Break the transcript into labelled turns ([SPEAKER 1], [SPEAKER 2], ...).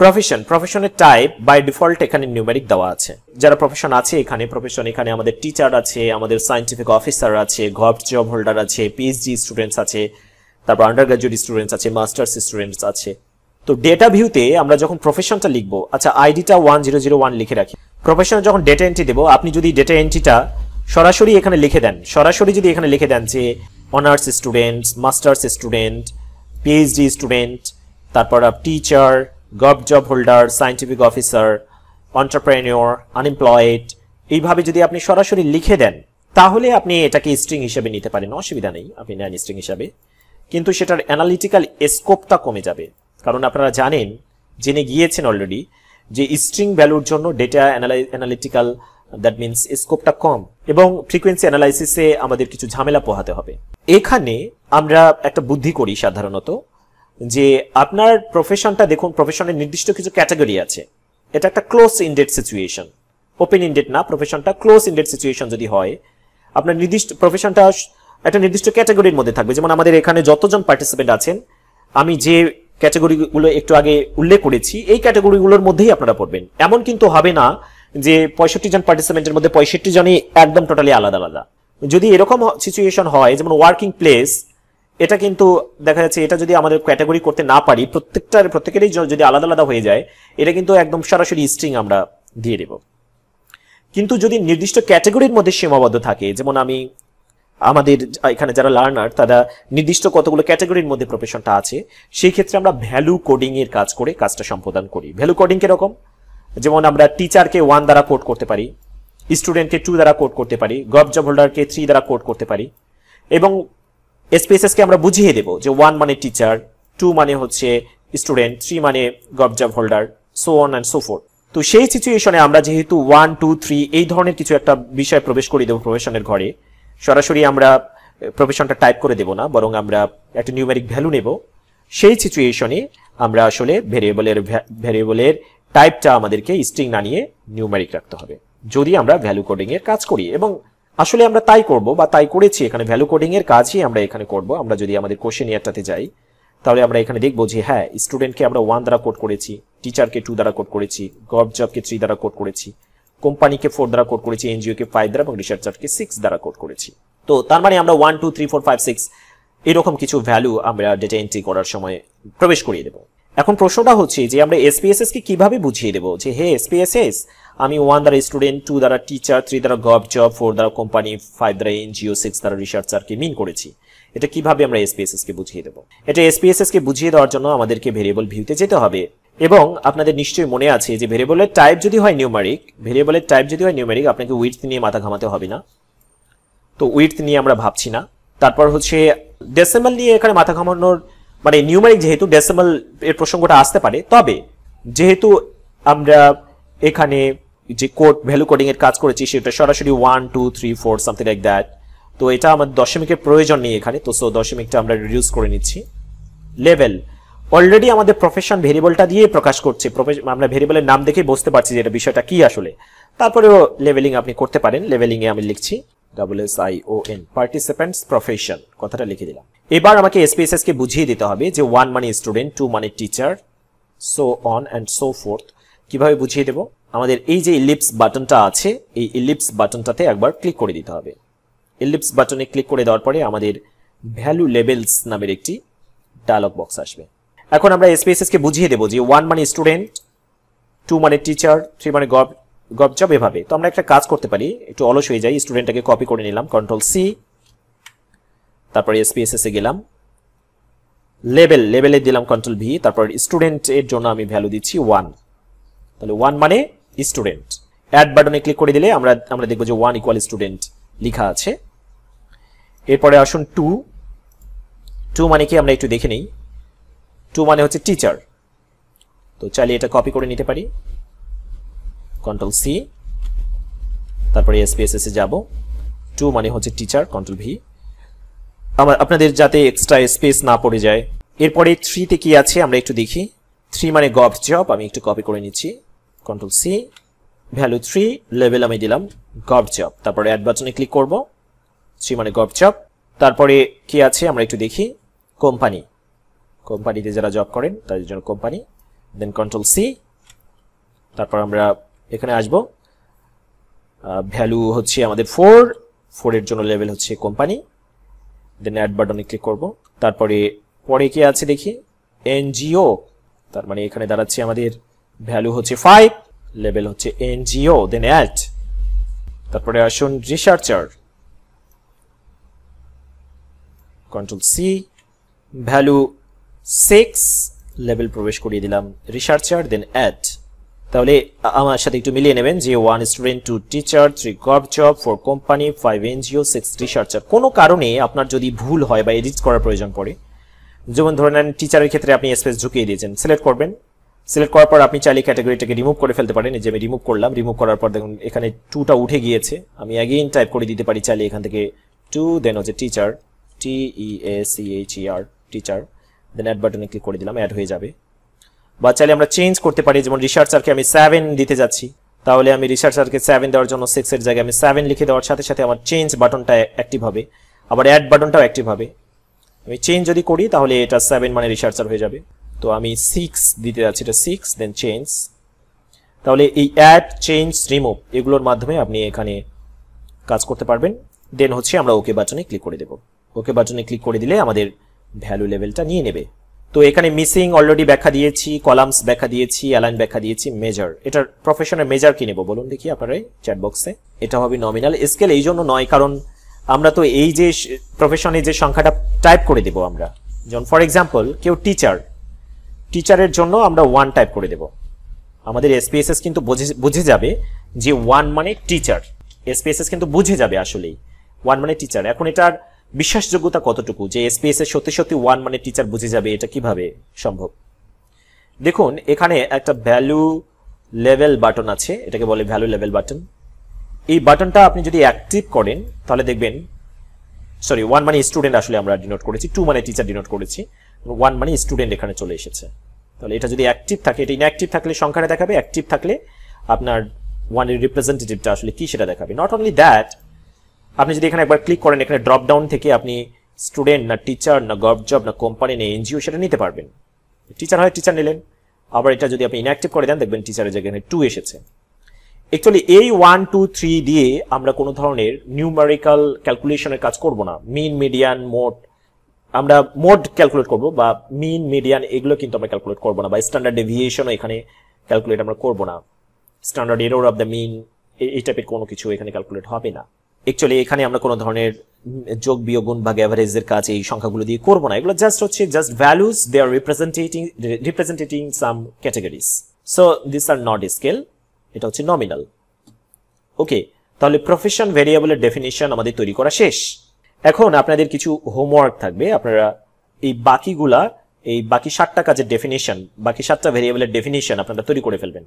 [SPEAKER 1] profession প্রফেশনের type by default এখানে numeric দেওয়া আছে যারা প্রফেশন আছে এখানে প্রফেশন এখানে আমাদের টিচার আছে আমাদের সায়েন্টিফিক অফিসার আছে গভ জব হোল্ডার আছে পিএইচডি স্টুডেন্টস আছে তারপর আন্ডার গ্রাজুয়েট স্টুডেন্টস আছে মাস্টার্স স্টুডেন্টস আছে তো ডেটা ভিউতে আমরা যখন প্রফেশনটা লিখব আচ্ছা আইডিটা ওয়ান জিরো জিরো ওয়ান লিখে রাখি প্রফেশনে যখন ডেটা এন্ট্রি দেবো আপনি যদি ডেটা এন্ট্রিটা সরাসরি এখানে লিখে দেন সরাসরি যদি এখানে লিখে দেন যে honours students masters student PhD student তারপর teacher gov job holder scientific officer entrepreneur unemployed এইভাবে যদি আপনি সরাসরি লিখে দেন তাহলে আপনি এটাকে স্ট্রিং হিসেবে নিতে পারেন অসুবিধা নেই আপনি নেন স্ট্রিং হিসাবে কিন্তু সেটার অ্যানালিটিক্যাল স্কোপটা কমে যাবে কারণ আপনারা জানেন জেনে গিয়েছেন অলরেডি যে স্ট্রিং ভ্যালুর জন্য ডেটা অ্যানালিটিক্যাল দ্যাট মিনস স্কোপটা কম এবং ফ্রিকোয়েন্সি অ্যানালাইসিসে আমাদের কিছু ঝামেলা পোহাতে হবে এখানে আমরা একটা বুদ্ধি করি সাধারণত যে আপনার প্রফেশনটা দেখুন প্রফেশনের নির্দিষ্ট কিছু ক্যাটাগরি আছে এটা একটা close ended situation open ended না প্রফেশনটা ক্লোজ ইন্ডেড সিচুয়েশন যদি হয় আপনার নির্দিষ্ট প্রফেশনটা একটা নির্দিষ্ট ক্যাটাগরির মধ্যে থাকবে যেমন আমাদের এখানে যতজন পার্টিসিপেন্ট আছেন আমি যে ক্যাটাগরিগুলো একটু আগে উল্লেখ করেছি এই ক্যাটাগরিগুলোর মধ্যেই আপনারা পড়বেন এমন কিন্তু হবে না যে পঁয়ষট্টি জন পার্টিসিপেন্টের মধ্যে পঁয়ষট্টি জনই একদম টোটালি আলাদা আলাদা যদি এরকম সিচুয়েশন হয় যেমন ওয়ার্কিং প্লেস এটা কিন্তু দেখা যাচ্ছে এটা যদি আমাদের ক্যাটাগরি করতে না পারি প্রত্যেকটার প্রত্যেকেরই যদি আলাদা আলাদা হয়ে যায় এটা কিন্তু একদম সরাসরি স্ট্রিং আমরা দিয়ে দেব কিন্তু যদি নির্দিষ্ট ক্যাটাগরির মধ্যে সীমাবদ্ধ থাকে যেমন আমি আমাদের এখানে যারা লার্নার তারা নির্দিষ্ট কতগুলো ক্যাটাগরির মধ্যে প্রফেশনটা আছে সেই ক্ষেত্রে আমরা ভ্যালু কোডিংয়ের কাজ করে কাজটা সম্পাদন করি ভ্যালু কোডিং কিরকম যেমন আমরা টিচারকে ওয়ান দ্বারা কোড করতে পারি স্টুডেন্টকে টু দ্বারা কোড করতে পারি গভ জব হোল্ডারকে থ্রি দ্বারা কোড করতে পারি এবং স্পেসেসকে আমরা বুঝিয়ে দেব যে ওয়ান মানে টিচার টু মানে হচ্ছে স্টুডেন্ট থ্রি মানে gov job holder so on and so four তো সেই সিচুয়েশনে আমরা যেহেতু ওয়ান টু থ্রি এই ধরনের কিছু একটা বিষয় প্রবেশ করে দেবো প্রফেশনের ঘরে সরাসরি আমরা প্রফেশনটা টাইপ করে দেব না বরং আমরা একটা নিউমেরিক ভ্যালু নেব সেই সিচুয়েশনে আমরা আসলে ভেরিয়েবলের ভেরিয়েবলের টাইপটা আমাদেরকে স্ট্রিং না নিয়ে নিউমেরিক রাখতে হবে যদি আমরা ভ্যালু কোডিংয়ের কাজ করি এবং আসলে আমরা তাই করব বা তাই করেছি এখানে ভ্যালু কোডিং এর কাজই আমরা এখানে করব আমরা যদি আমাদের কোশ্চেন ইয়ারটাতে যাই তাহলে আমরা এখানে দেখব যে হ্যাঁ স্টুডেন্টকে আমরা ওয়ান দ্বারা কোড করেছি টিচারকে টু দ্বারা কোড করেছি গভ জবকে থ্রি দ্বারা কোড করেছি কোম্পানিকে ফোর দ্বারা কোড করেছি এনজিওকে ফাইভ দ্বারা এবং রিসার্চারকে সিক্স দ্বারা কোড করেছি তো তার মানে আমরা one two three four five six এরকম কিছু ভ্যালু আমরা ডেটা এন্ট্রি করার সময় প্রবেশ করিয়ে দেবো এখন প্রশ্নটা হচ্ছে যে আমরা এসপিএসএস কে কিভাবে বুঝিয়ে দেবো যে হে এসপিএসএস আমি ওয়ান দ্বারা স্টুডেন্ট টু দ্বারা টিচার থ্রি দ্বারা গভ জব ফোর দ্বারা কোম্পানি ফাইভ দ্বারা এনজিও সিক্স দ্বারা রিসার্চারকে মিন করেছি এটা কিভাবে আমরা এসপিএসএসকে বুঝিয়ে দেবো এটা এসপিএসএসকে বুঝিয়ে দেওয়ার জন্য আমাদেরকে ভেরিয়েবল ভিউতে যেতে হবে এবং আপনাদের নিশ্চয়ই মনে আছে যে ভেরিয়েবলের টাইপ যদি হয় নিউমারিক ভেরিয়েবলের টাইপ যদি হয় নিউমারিক আপনাকে উইথ নিয়ে মাথা ঘামাতে হবে না তো উইথ নিয়ে আমরা ভাবছি না তারপর হচ্ছে ডেসিমাল নিয়ে এখানে মাথা ঘামানোর মানে নিউমারিক যেহেতু ডেসিমাল এর প্রসঙ্গটা আসতে পারে তবে যেহেতু আমরা এখানে যে কোড ভ্যালু কোডিং এর কাজ করেছি সেটা সরাসরি one two three four something like that তো এটা আমাদের দশমিকের প্রয়োজন নেই এখানে তো সো দশমিকটা আমরা রিডিউস করে নিচ্ছি লেভেল অলরেডি আমাদের প্রফেশন ভেরিয়েবলটা দিয়ে প্রকাশ করছে আমরা ভেরিয়েবলের নাম দেখে বুঝতে পারছি যে এটা বিষয়টা কি আসলে তারপরেও লেভেলিং আপনি করতে পারেন লেভেলিংয়ে আমি লিখছি double S I O N participants profession কথাটা লিখে দিলাম এবার আমাকে এসপিএসএস কে বুঝিয়ে দিতে হবে যে ওয়ান মানে স্টুডেন্ট টু মানে teacher so on and so forth কিভাবে বুঝিয়ে দেবো আমাদের এই যে ইলিপস বাটনটা আছে এই ইলিপস বাটনটাতে একবার ক্লিক করে দিতে হবে ইলিপস বাটনে ক্লিক করে দেওয়ার পরে আমাদের ভ্যালু লেভেলস নামের একটি ডায়লগ বক্স আসবে এখন আমরা এসপিএসএসকে বুঝিয়ে দেবো যে ওয়ান মানে স্টুডেন্ট টু মানে টিচার থ্রি মানে গভ গভ জব এভাবে তো আমরা একটা কাজ করতে পারি একটু অলস হয়ে যাই স্টুডেন্টটাকে কপি করে নিলাম কন্ট্রোল সি তারপরে এসপিএসএসে গেলাম লেভেল লেভেলে দিলাম কন্ট্রোল ভি তারপর স্টুডেন্ট এর জন্য আমি ভ্যালু দিচ্ছি ওয়ান তাহলে ওয়ান মানে স্টুডেন্ট অ্যাড বাটনে ক্লিক করে দিলে আমরা আমরা দেখব যে ওয়ান ইকুয়াল স্টুডেন্ট লেখা আছে এরপরে আসুন টু টু মানে কি আমরা একটু দেখে নেই টু মানে হচ্ছে টিচার তো চাইলে এটা কপি করে নিতে পারি কন্ট্রোল সি তারপরে এ যাব টু মানে হচ্ছে টিচার কন্ট্রোল ভি আমার আপনাদের যাতে এক্সট্রা স্পেস না পড়ে যায় এরপরে থ্রিতে কি আছে আমরা একটু দেখি থ্রি মানে গভ জব আমি একটু কপি করে নিচ্ছি control C value three level আমি দিলাম গভজব তারপরে অ্যাড বাটনে ক্লিক করব থ্রি মানে গভজব তারপরে কি আছে আমরা একটু দেখি কোম্পানি কোম্পানিতে যারা জব করেন তাদের জন্য কোম্পানি দেন কন্ট্রোল সি তারপর আমরা এখানে আসব ভ্যালু হচ্ছে আমাদের ফোর ফোরের জন্য লেভেল হচ্ছে কোম্পানি দেন অ্যাড বাটনে ক্লিক করব তারপরে পরে কি আছে দেখি এনজিও তার মানে এখানে দাঁড়াচ্ছে আমাদের ভ্যালু হচ্ছে ফাইভ লেভেল হচ্ছে এনজিও দেন অ্যাট তারপরে আসুন researcher control C value six level প্রবেশ করিয়ে দিলাম রিসার্চার দেন অ্যাট তাহলে আমার সাথে একটু মিলিয়ে নেবেন যে one student two teacher three gov job four company five NGO six researcher কোনো কারণে আপনার যদি ভুল হয় বা এডিট করার প্রয়োজন পড়ে যেমন ধরে নেন টিচারের ক্ষেত্রে আপনি স্পেস ঢুকিয়ে দিয়েছেন সিলেক্ট করবেন সিলেক্ট করার পর আপনি চাইলে ক্যাটাগরিটাকে রিমুভ করে ফেলতে পারেন যে আমি রিমুভ করলাম রিমুভ করার পর দেখুন এখানে টুটা উঠে গিয়েছে আমি অ্যাগেইন টাইপ করে দিতে পারি চাইলে এখান থেকে টু দেন হচ্ছে teacher T E A C H E R teacher then add বাটনে ক্লিক করে দিলাম অ্যাড হয়ে যাবে বা চাইলে আমরা চেঞ্জ করতে পারি যেমন রিসার্চারকে আমি সেভেন দিতে যাচ্ছি তাহলে আমি রিসার্চারকে সেভেন দেওয়ার জন্য সিক্সের জায়গায় আমি সেভেন লিখে দেওয়ার সাথে সাথে আমার চেঞ্জ বাটনটা অ্যাক্টিভ হবে আবার অ্যাড বাটনটাও অ্যাক্টিভ হবে আমি চেঞ্জ যদি করি তাহলে এটা সেভেন মানে রিসার্চার হয়ে যাবে তো আমি সিক্স দিতে যাচ্ছি এটা সিক্স দেন চেঞ্জ তাহলে এই অ্যাড চেঞ্জ রিমুভ এগুলোর মাধ্যমে আপনি এখানে কাজ করতে পারবেন দেন হচ্ছে আমরা ওকে বাটনে ক্লিক করে দেব ওকে বাটনে ক্লিক করে দিলে আমাদের ভ্যালু লেভেলটা নিয়ে নেবে তো এখানে মিসিং অলরেডি ব্যাখ্যা দিয়েছি কলামস ব্যাখ্যা দিয়েছি অ্যালাইন ব্যাখ্যা দিয়েছি মেজার এটার প্রফেশনের মেজার কি নেব বলুন দেখি আপনারা চ্যাটবক্সে এটা হবে নমিনাল স্কেল এই জন্য নয় কারণ আমরা তো এই যে প্রফেশনে যে সংখ্যাটা টাইপ করে দেব আমরা যেমন ফর এক্সাম্পল কেউ টিচার টিচারের জন্য আমরা ওয়ান টাইপ করে দেব আমাদের এসপিএসএস কিন্তু বুঝে বুঝে যাবে যে ওয়ান মানে টিচার এসপিএসএস কিন্তু বুঝে যাবে আসলেই ওয়ান মানে টিচার এখন এটার বিশ্বাসযোগ্যতা কতটুকু যে এসপিএসএস সত্যি সত্যি ওয়ান মানে টিচার বুঝে যাবে এটা কিভাবে সম্ভব দেখুন এখানে একটা ভ্যালু লেভেল বাটন আছে এটাকে বলে ভ্যালু লেভেল বাটন এই বাটনটা আপনি যদি অ্যাক্টিভ করেন তাহলে দেখবেন সরি ওয়ান মানে স্টুডেন্ট আসলে আমরা ডিনোট করেছি টু মানে টিচার ডিনোট করেছি ওয়ান মানে স্টুডেন্ট এখানে চলে এসেছে তাহলে এটা যদি অ্যাক্টিভ থাকে এটা ইনঅ্যাক্টিভ থাকলে সংখ্যাটা দেখাবে অ্যাক্টিভ থাকলে আপনার ওয়ানের রিপ্রেজেন্টেটিভটা আসলে কী সেটা দেখাবে নট অনলি দ্যাট আপনি যদি এখানে একবার ক্লিক করেন এখানে ড্রপ ডাউন থেকে আপনি স্টুডেন্ট না টিচার না গভ জব না কোম্পানি না এনজিও সেটা নিতে পারবেন টিচার হয় টিচার নিলেন আবার এটা যদি আপনি ইনঅ্যাক্টিভ করে দেন দেখবেন টিচারের জায়গায় টু এসেছে অ্যাকচুয়ালি এই ওয়ান টু থ্রি দিয়ে আমরা কোনো ধরনের নিউমারিক্যাল ক্যালকুলেশনের কাজ করব না মিন মিডিয়ান মোট আমরা মোড ক্যালকুলেট করব বা মিন মিডিয়ান এগুলো কিন্তু আমরা ক্যালকুলেট করব না বা স্ট্যান্ডার্ড ডেভিয়েশনও এখানে ক্যালকুলেট আমরা করব না standard error of the mean এই টাইপের কোনো কিছু এখানে ক্যালকুলেট হবে না অ্যাকচুয়ালি এখানে আমরা কোনো ধরনের যোগ বিয়োগ গুণ ভাগ অ্যাভারেজের কাজ এই সংখ্যাগুলো দিয়ে করবো না এগুলো জাস্ট হচ্ছে just values they are representing representing some categories so this are not scale এটা হচ্ছে নমিনাল ওকে তাহলে প্রফেশন ভেরিয়েবলের ডেফিনিশন আমাদের তৈরি করা শেষ এখন আপনাদের কিছু হোমওয়ার্ক থাকবে আপনারা এই বাকিগুলা এই বাকি সাতটা কাজের ডেফিনেশন বাকি সাতটা ভেরিয়েবলের ডেফিনেশন আপনারা তৈরি করে ফেলবেন